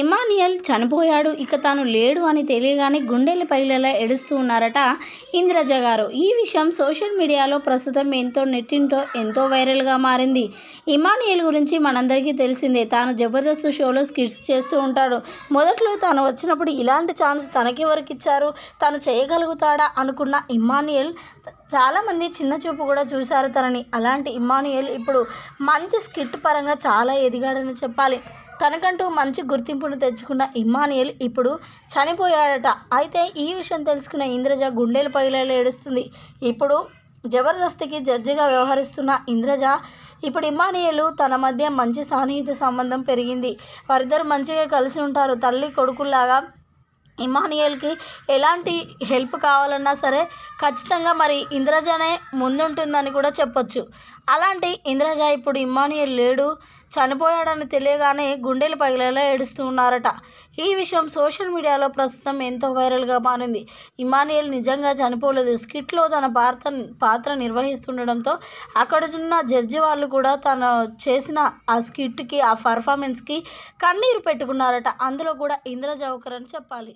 Emmanuel చనిపోయాడు ఇక తాను లేడు అని తెలియగానే గుండెల పైలలా ఎడుస్తూ ఉన్నారట ఇంద్రజ గారు ఈ విషయం సోషల్ మీడియాలో ప్రస్తుతం ఎంతో నెట్టింటో ఎంతో వైరల్గా మారింది ఇమానియల్ గురించి మనందరికీ తెలిసిందే తాను జబర్దస్త్ షోలో స్కిట్స్ చేస్తూ ఉంటాడు మొదట్లో తాను వచ్చినప్పుడు ఇలాంటి ఛాన్స్ తనకెవరికి వరకు ఇచ్చారు తాను చేయగలుగుతాడా అనుకున్న ఇమానియల్ చాలామంది చిన్న చూపు కూడా చూశారు తనని అలాంటి ఇమానియల్ ఇప్పుడు మంచి స్కిట్ పరంగా చాలా ఎదిగాడని చెప్పాలి తనకంటూ మంచి గుర్తింపును తెచ్చుకున్న ఇమ్మానియల్ ఇప్పుడు చనిపోయాడట అయితే ఈ విషయం తెలుసుకున్న ఇంద్రజ గుండెలు పగిలేలా ఏడుస్తుంది ఇప్పుడు జబర్దస్తికి జడ్జిగా వ్యవహరిస్తున్న ఇంద్రజ ఇప్పుడు ఇమ్మానియలు తన మధ్య మంచి సాన్నిహిత సంబంధం పెరిగింది వారిద్దరు మంచిగా కలిసి ఉంటారు తల్లి కొడుకుల్లాగా ఇమానియల్కి ఎలాంటి హెల్ప్ కావాలన్నా సరే ఖచ్చితంగా మరి ఇంద్రజనే ముందుంటుందని కూడా చెప్పొచ్చు అలాంటి ఇంద్రజ ఇప్పుడు ఇమానియల్ లేడు చనిపోయాడని తెలియగానే గుండెలు పగిలేలా ఏడుస్తున్నారట ఈ విషయం సోషల్ మీడియాలో ప్రస్తుతం ఎంతో వైరల్గా మారింది ఇమానియల్ నిజంగా చనిపోలేదు స్కిట్లో తన పాత్ర పాత్ర నిర్వహిస్తుండడంతో ఉన్న జడ్జి వాళ్ళు కూడా తను చేసిన ఆ స్కిట్కి ఆ పర్ఫార్మెన్స్కి కన్నీరు పెట్టుకున్నారట అందులో కూడా ఇంద్రజౌకర్ అని చెప్పాలి